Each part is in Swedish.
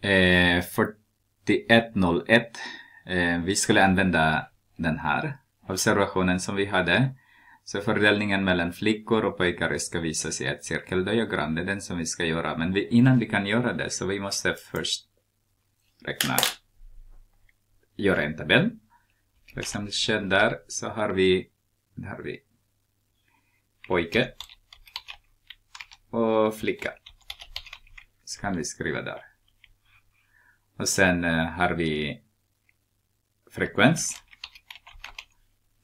4101. Eh, eh, vi skulle använda den här observationen som vi hade. Så fördelningen mellan flickor och pojkar ska visas i ett cirkeldiagram. Det är den som vi ska göra. Men vi, innan vi kan göra det så vi måste först räkna, göra en tabell. Till exempel kön där så har vi, där har vi pojke och flicka. Så kan vi skriva där. Och sen eh, har vi frekvens.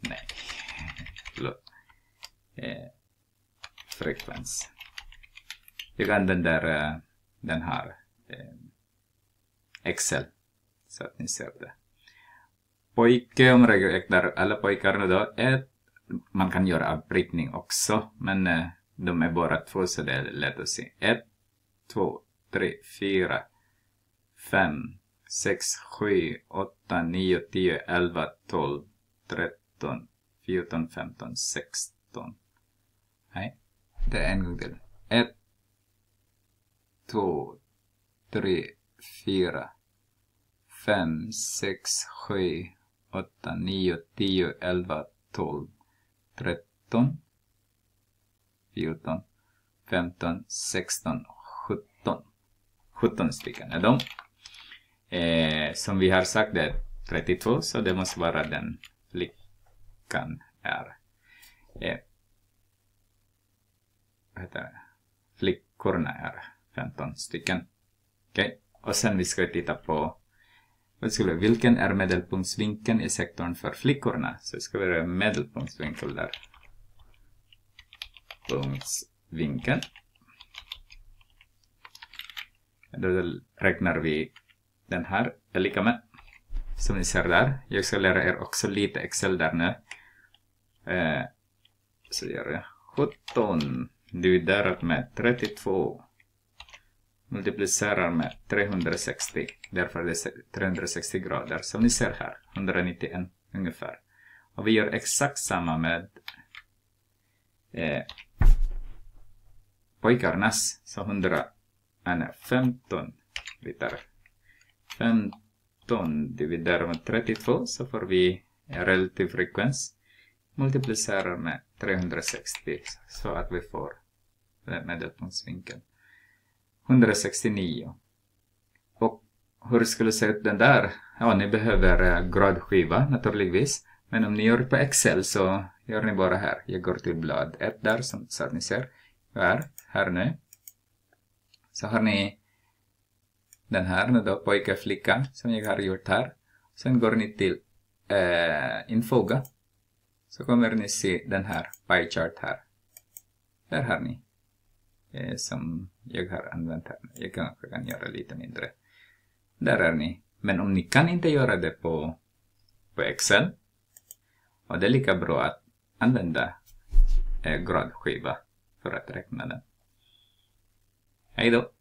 Nej. Eh, frekvens. Jag kan den där, eh, den här eh, Excel. Så att ni ser det. Pojke, om jag räknar alla pojkar nu då, ett, man kan göra avbrytning också, men de är bara två så det är lätt att se. Ett, två, tre, fyra, fem sex sju åtta nio tio elva tolv tretton fjorton femton sexton Nej, det är en gång till. ett två tre fyra fem sex sju åtta nio tio elva tolv tretton fjorton femton sexton sjutton 17 stycken är de som vi har sagt det är 32, så det måste vara den flickan är. Eh, heter Flickorna är 15 stycken. Okej, okay. och sen vi ska titta på vad ska vi, vilken är medelpunktsvinkeln i sektorn för flickorna? Så det ska göra medelpunktsvinkel där. Punktsvinkeln. Då räknar vi den här är lika med. Som ni ser där. Jag ska lära er också lite Excel där nu. Eh, så gör jag 17 dividerat med 32 multiplicerar med 360 därför är det 360 grader som ni ser här 191 ungefär och vi gör exakt samma med eh, pojkarnas så 100 är 15 liter 15 dividerar med 32 så får vi en relativ frekvens. Multiplicerar med 360 så att vi får medeltonsvinkeln 169. Och hur skulle det se ut den där? Ja, ni behöver eh, gradskiva naturligtvis. Men om ni gör på Excel så gör ni bara här. Jag går till blad 1 där som, så att ni ser. Jag här nu. Så har ni den här nu då, pojke och flicka, som jag har gjort här. Sen går ni till eh, infoga. Så kommer ni se den här pie chart här. Där har ni. Eh, som jag har använt här. Jag kanske kan göra lite mindre. Där är ni. Men om ni kan inte göra det på, på Excel. Och det är lika bra att använda eh, gradskiva för att räkna den. Hej då!